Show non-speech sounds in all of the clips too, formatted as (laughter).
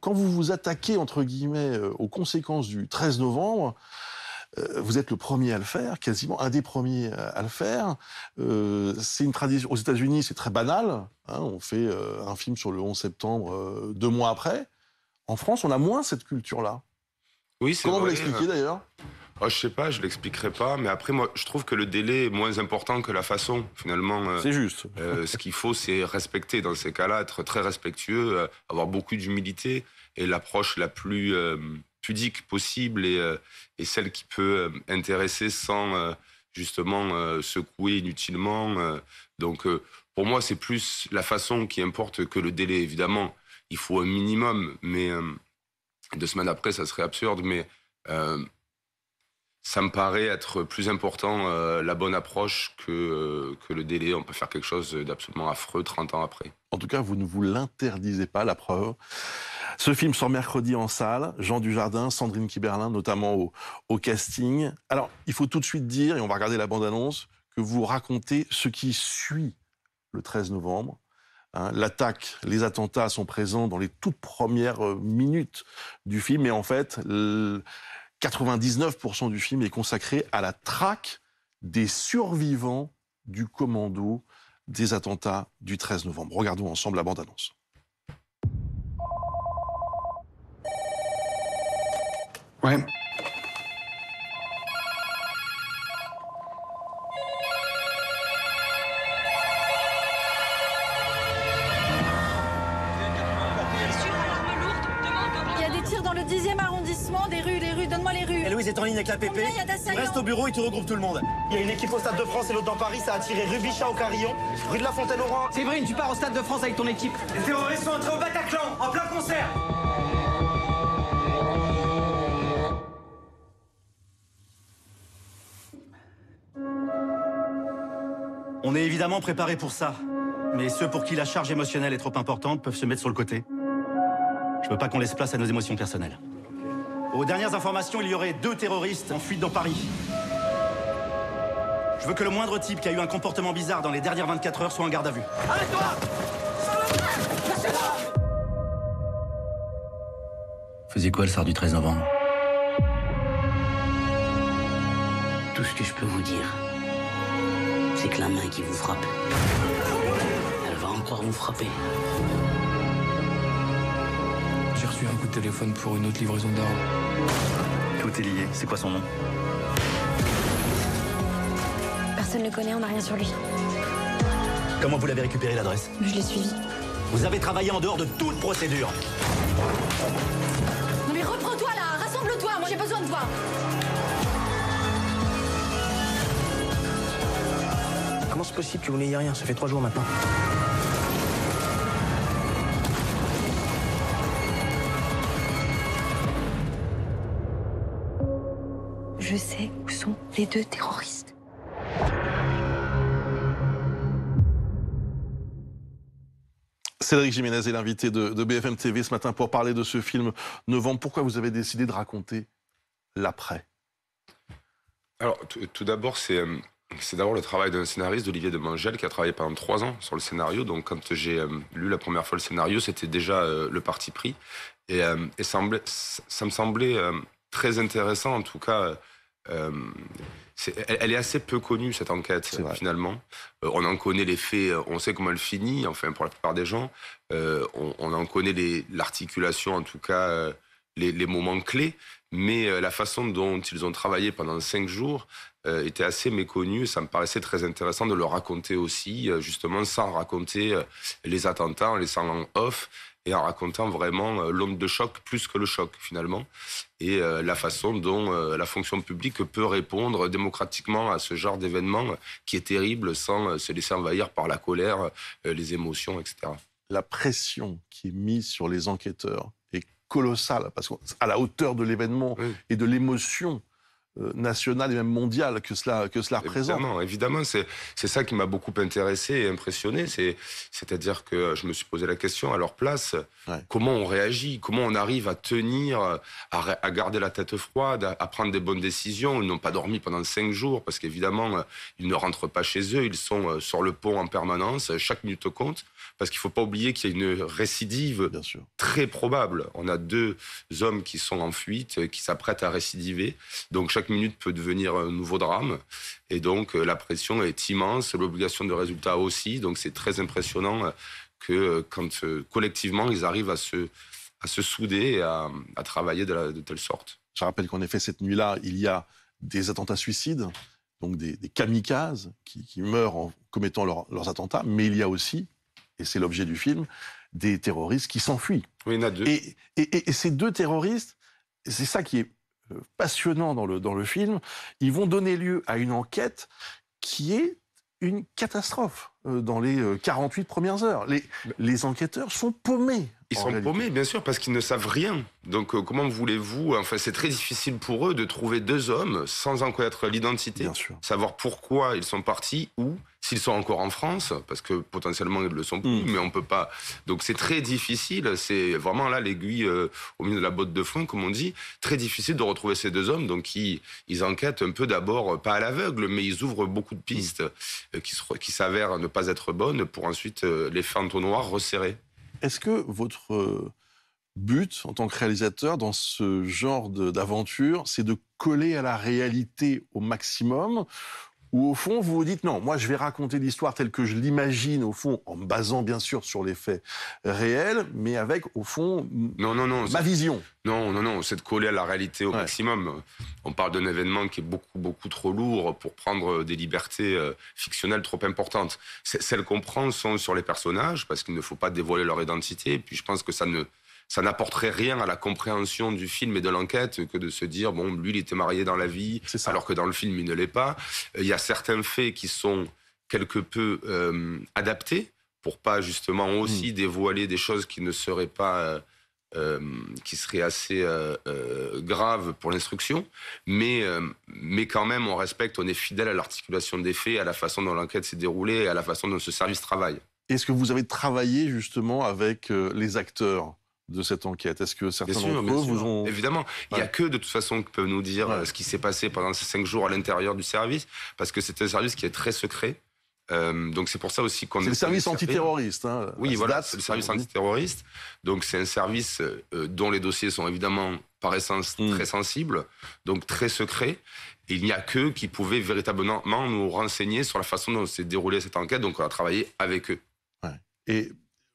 quand vous vous attaquez, entre guillemets, euh, aux conséquences du 13 novembre, euh, vous êtes le premier à le faire, quasiment un des premiers à le faire. Euh, c'est une tradition. Aux États-Unis, c'est très banal. Hein, on fait un film sur le 11 septembre deux mois après. En France, on a moins cette culture-là. Oui, Comment vous l'expliquez d'ailleurs je oh, je sais pas, je l'expliquerai pas, mais après, moi, je trouve que le délai est moins important que la façon, finalement. Euh, c'est juste. Euh, ce qu'il faut, c'est respecter dans ces cas-là, être très respectueux, euh, avoir beaucoup d'humilité et l'approche la plus pudique possible et, et, celle qui peut intéresser sans justement secouer inutilement. donc, pour moi, c'est plus la façon qui importe que le délai, évidemment. Il faut un minimum, mais deux semaines après, ça serait absurde, mais ça me paraît être plus important euh, la bonne approche que, euh, que le délai. On peut faire quelque chose d'absolument affreux 30 ans après. En tout cas, vous ne vous l'interdisez pas, la preuve. Ce film sort mercredi en salle. Jean Dujardin, Sandrine Kiberlin, notamment au, casting. Alors, il faut tout de suite dire, et on va regarder la bande-annonce, que vous racontez ce qui suit le 13 novembre. Hein. L'attaque, les attentats sont présents dans les toutes premières euh, minutes du film, mais en fait, 99% du film est consacré à la traque des survivants du commando des attentats du 13 novembre. Regardons ensemble la bande-annonce. Ils est en ligne avec la PP. Reste au bureau et tu regroupes tout le monde. Il y a une équipe au Stade de France et l'autre dans Paris. Ça a attiré Rubichat au Carillon, rue de la fontaine C'est Séverine, tu pars au Stade de France avec ton équipe. Les terroristes sont entrés au Bataclan, en plein concert. On est évidemment préparé pour ça. Mais ceux pour qui la charge émotionnelle est trop importante peuvent se mettre sur le côté. Je veux pas qu'on laisse place à nos émotions personnelles. Aux dernières informations, il y aurait deux terroristes en fuite dans Paris. Je veux que le moindre type qui a eu un comportement bizarre dans les dernières 24 heures soit en garde à vue. Arrête-toi Faisait quoi le soir du 13 novembre Tout ce que je peux vous dire, c'est que la main qui vous frappe, elle va encore vous frapper téléphone pour une autre livraison d'armes. Tout est lié. C'est quoi son nom Personne ne le connaît, on n'a rien sur lui. Comment vous l'avez récupéré l'adresse Je l'ai suivi. Vous avez travaillé en dehors de toute procédure. mais reprends-toi là, rassemble-toi, moi j'ai besoin de toi. Comment c'est possible que vous n'ayez rien Ça fait trois jours maintenant. je sais où sont les deux terroristes. Cédric Jiménez est l'invité de, BFM TV ce matin pour parler de ce film Novembre. Pourquoi vous avez décidé de raconter l'après Alors, tout d'abord, c'est. Euh, c'est d'abord le travail d'un scénariste, d'Olivier de Mangel, qui a travaillé pendant trois ans sur le scénario. Donc, quand j'ai euh, lu la première fois le scénario, c'était déjà euh, le parti pris. Et, ça me semblait très intéressant, en tout cas, euh, elle, est assez peu connue, cette enquête, finalement. Euh, on en connaît les faits, euh, on sait comment elle finit, enfin, pour la plupart des gens. on, en connaît l'articulation, en tout cas, les, les, moments clés. Mais la façon dont ils ont travaillé pendant cinq jours était assez méconnue. Ça me paraissait très intéressant de le raconter aussi, justement, sans raconter les attentats, en laissant en off et en racontant vraiment euh, l'onde de choc plus que le choc finalement et euh, la façon dont euh, la fonction publique peut répondre démocratiquement à ce genre d'événement qui est terrible sans se laisser envahir par la colère, les émotions, etc. La pression qui est mise sur les enquêteurs est colossale parce qu'à la hauteur de l'événement et de l'émotion euh, nationale et même mondiale que cela, que cela représente. Évidemment, c'est, c'est ça qui m'a beaucoup intéressé et impressionné. C'est, c'est-à-dire que je me suis posé la question à leur place, comment on réagit, comment on arrive à tenir, à, garder la tête froide, à, prendre des bonnes décisions. Ils n'ont pas dormi pendant cinq jours parce qu'évidemment, ils ne rentrent pas chez eux, ils sont euh, sur le pont en permanence, chaque minute compte. Parce qu'il ne faut pas oublier qu'il y a une récidive très probable. On a deux hommes qui sont en fuite, euh, qui s'apprêtent à récidiver. Donc, chaque chaque minute peut devenir un nouveau drame. Et donc, euh, la pression est immense, l'obligation de résultat aussi. Donc, c'est très impressionnant euh, que euh, quand collectivement, ils arrivent à se, à se souder à, travailler de, telle sorte. Je rappelle qu'en effet, cette nuit-là, il y a des attentats suicides, donc des, kamikazes qui, meurent en commettant leurs attentats, mais il y a aussi, et c'est l'objet du film, des terroristes qui s'enfuient. Oui, il y en a deux. et ces deux terroristes, c'est ça qui est passionnant dans le, dans le film, ils vont donner lieu à une enquête qui est une catastrophe euh, dans les 48 euh, premières heures. Les, les enquêteurs sont paumés. Ils sont paumés, bien sûr, parce qu'ils ne savent rien. Donc, euh, comment voulez-vous Enfin, c'est très difficile pour eux de trouver deux hommes sans en connaître l'identité, savoir pourquoi ils sont partis, ou s'ils sont encore en France, parce que potentiellement ils le sont plus, mm. mais on peut pas. Donc, c'est très difficile. C'est vraiment là l'aiguille euh, au milieu de la botte de foin, comme on dit. Très difficile de retrouver ces deux hommes. Donc, ils, enquêtent un peu d'abord, euh, pas à l'aveugle, mais ils ouvrent beaucoup de pistes mm. qui s'avèrent ne pas être bonnes pour ensuite les faire en noir resserrer. Est-ce que votre euh, but en tant que réalisateur dans ce genre d'aventure, c'est de coller à la réalité au maximum où au fond vous vous dites non, moi je vais raconter l'histoire telle que je l'imagine au fond, en me basant bien sûr sur les faits réels, mais avec au fond non, non, non, ma vision. Non, non, non, c'est de coller à la réalité au maximum. On parle d'un événement qui est beaucoup, beaucoup trop lourd pour prendre euh, des libertés euh, fictionnelles trop importantes. celles qu'on prend sont sur les personnages, parce qu'il ne faut pas dévoiler leur identité, et puis je pense que ça ne ça n'apporterait rien à la compréhension du film et de l'enquête que de se dire, bon, lui, il était marié dans la vie, alors que dans le film, il ne l'est pas. Euh, il y a certains faits qui sont quelque peu euh, adaptés pour pas justement hmm. aussi dévoiler des choses qui ne seraient pas... Euh, qui seraient assez graves grave pour l'instruction, mais, mais quand même, on respecte, on est fidèle à l'articulation des faits, à la façon dont l'enquête s'est déroulée à la façon dont ce service travaille. Est-ce que vous avez travaillé justement avec les acteurs de cette enquête Est-ce que certains d'entre vous ont... Évidemment, il n'y a que de toute façon qui peuvent nous dire euh, ce qui s'est passé pendant ces cinq jours à l'intérieur du service, parce que c'est un service qui est très secret. Euh, donc c'est pour ça aussi qu'on... C'est le service antiterroriste. Hein, oui, voilà, c'est le service antiterroriste. Donc c'est un service euh, dont les dossiers sont évidemment par essence hmm. très sensibles, donc très secrets. il n'y a qu'eux qui pouvaient véritablement nous renseigner sur la façon dont s'est déroulée cette enquête. Donc on a travaillé avec eux. Et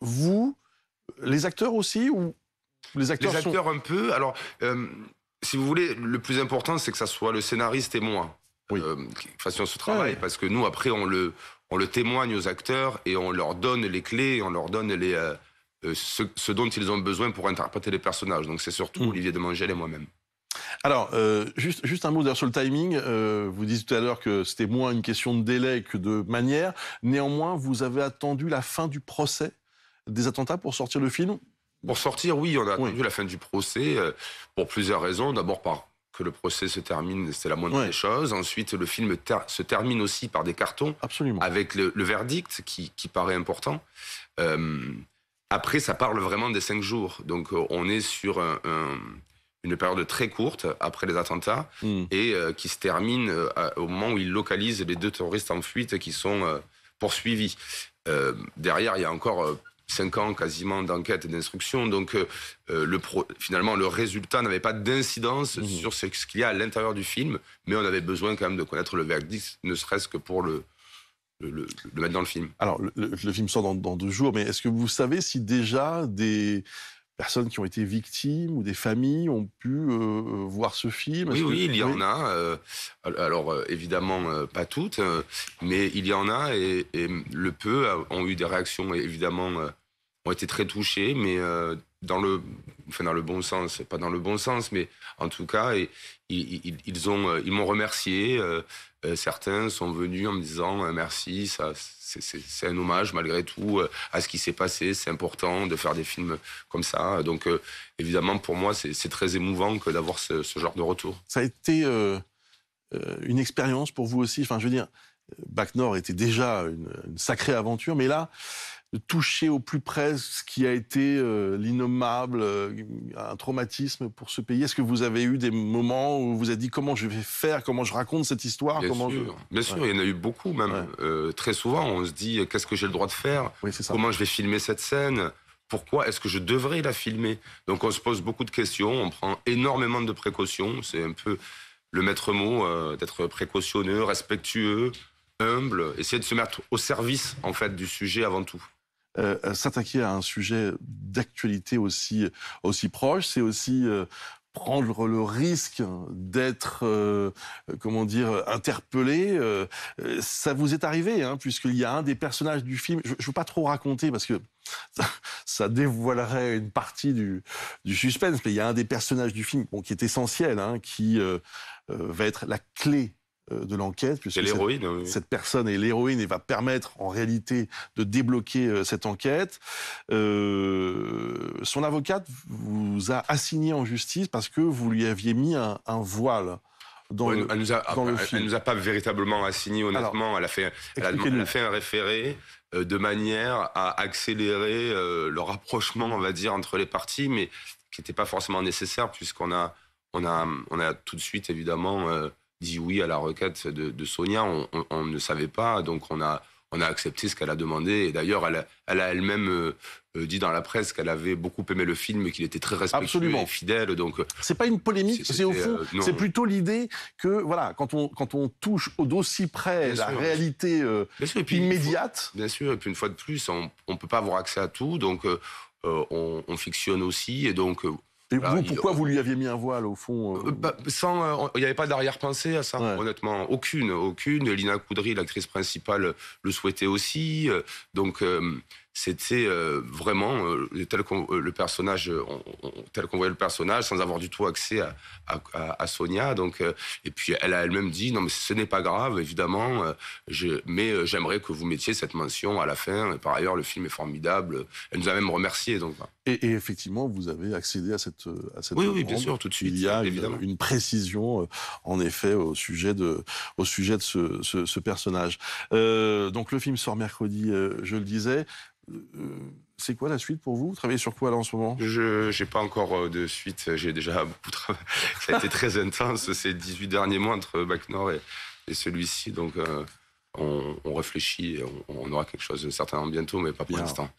vous, les acteurs aussi ou les acteurs un peu. Alors, euh, si vous voulez, le plus important, c'est que ça soit le scénariste et moi. Euh, qui fassions ce travail, parce que nous, après, on le, on le témoigne aux acteurs et on leur donne les clés, on leur donne les, euh, ce, dont ils ont besoin pour interpréter les personnages. Donc c'est surtout mm. Olivier Demangel et moi-même. Alors, juste, juste un mot sur le timing. vous disiez tout à l'heure que c'était moins une question de délai que de manière. Néanmoins, vous avez attendu la fin du procès des attentats pour sortir le film Pour sortir, oui, on a attendu la fin du procès euh, pour plusieurs raisons. D'abord par que le procès se termine, c'est la moindre des choses. Ensuite, le film se termine aussi par des cartons, Absolument. avec le, verdict qui, paraît important. Euh, après, ça parle vraiment des cinq jours. Donc, euh, on est sur une période très courte après les attentats hmm. et qui se termine au moment où ils localisent les deux terroristes en fuite qui sont poursuivis. derrière, il y a encore cinq ans quasiment d'enquête et d'instruction. Donc, euh, euh, le finalement, le résultat n'avait pas d'incidence mmh. sur ce qu'il y a à l'intérieur du film, mais on avait besoin quand même de connaître le verdict, ne serait-ce que pour le, le, mettre dans le film. Alors, le, film sort dans, deux jours, mais est-ce que vous savez si déjà des personnes qui ont été victimes ou des familles ont pu euh, voir ce film Oui, oui, il y en a. alors, évidemment, pas toutes, mais il y en a et le peu ont eu des réactions évidemment été très touchés, mais euh, dans le, enfin dans le bon sens, pas dans le bon sens, mais en tout cas, ils, euh, ils m'ont remercié. Euh, certains sont venus en me disant merci, ça, c'est un hommage malgré tout à ce qui s'est passé. C'est important de faire des films comme ça. Donc, évidemment, pour moi, c'est très émouvant que d'avoir ce, genre de retour. Ça a été une expérience pour vous aussi. Enfin, je veux dire, Bac Nord était déjà une, une sacrée aventure, mais là, de toucher au plus près ce qui a été euh, l'innommable, euh, un traumatisme pour ce pays Est-ce que vous avez eu des moments où vous avez dit comment je vais faire, comment je raconte cette histoire Bien comment sûr, Bien sûr il y en a eu beaucoup même. Euh, très souvent, on se dit qu'est-ce que j'ai le droit de faire Comment je vais filmer cette scène pourquoi est-ce que je devrais la filmer Donc on se pose beaucoup de questions, on prend énormément de précautions, c'est un peu le maître mot d'être précautionneux, respectueux, humble, essayer de se mettre au service en fait du sujet avant tout. Euh, s'attaquer à un sujet d'actualité aussi, aussi proche. C'est aussi euh, prendre le risque d'être, euh, comment dire, interpellé. ça vous est arrivé, hein, puisqu'il y a un des personnages du film. Je ne veux pas trop raconter parce que (laughs) ça, dévoilerait une partie du, suspense, mais il y a un des personnages du film qui est essentiel, hein, qui va être la clé euh, de l'enquête, puisque cette, personne est l'héroïne et va permettre en réalité de débloquer euh, cette enquête. Euh, son avocate vous a assigné en justice parce que vous lui aviez mis un, voile. Dans le, elle nous a, film. nous a pas véritablement assigné, honnêtement. elle, a fait, fait un référé de manière à accélérer le rapprochement, on va dire, entre les parties, mais qui n'était pas forcément nécessaire puisqu'on a, on a, on a tout de suite, évidemment, dit oui à la requête de, Sonia. On, ne savait pas, donc on a, on a accepté ce qu'elle a demandé. Et d'ailleurs, elle, elle, a elle-même euh, dit dans la presse qu'elle avait beaucoup aimé le film, qu'il était très respectueux et fidèle. Donc euh, c'est pas une polémique, c'est au fond, euh, c'est plutôt l'idée que voilà, quand on quand on touche au d'aussi près la réalité immédiate. bien sûr, et puis une fois de plus, on, ne peut pas avoir accès à tout, donc. on, fictionne aussi. Et donc, et bah, pourquoi vous lui aviez mis un voile au fond euh euh, bah, Sans, euh, il n'y avait pas d'arrière-pensée à ça, honnêtement, aucune, aucune. Lina Koudry, l'actrice principale, le souhaitait aussi. Donc, c'était euh, vraiment euh, tel qu'on euh, le personnage, voyait le personnage, sans avoir du tout accès à, Sonia. Donc, et puis elle a elle-même dit non mais ce n'est pas grave, évidemment, mais j'aimerais que vous mettiez cette mention à la fin. par ailleurs, le film est formidable. Elle nous a même remercié donc. Et, effectivement, vous avez accédé à cette à cette oui, oui bien sûr tout de suite. Il y a évidemment. Une, précision en effet au sujet de au sujet de ce, ce personnage. donc le film sort mercredi, je le disais. Euh, c'est quoi la suite pour vous, vous Travaillez sur quoi là en ce moment Je n'ai pas encore euh, de suite. J'ai déjà (laughs) beaucoup travaillé. Ça a été très intense ces 18 derniers mois entre Bac et, celui-ci. Donc, euh, on, réfléchit. on, aura quelque chose de certain bientôt, mais pas pour l'instant.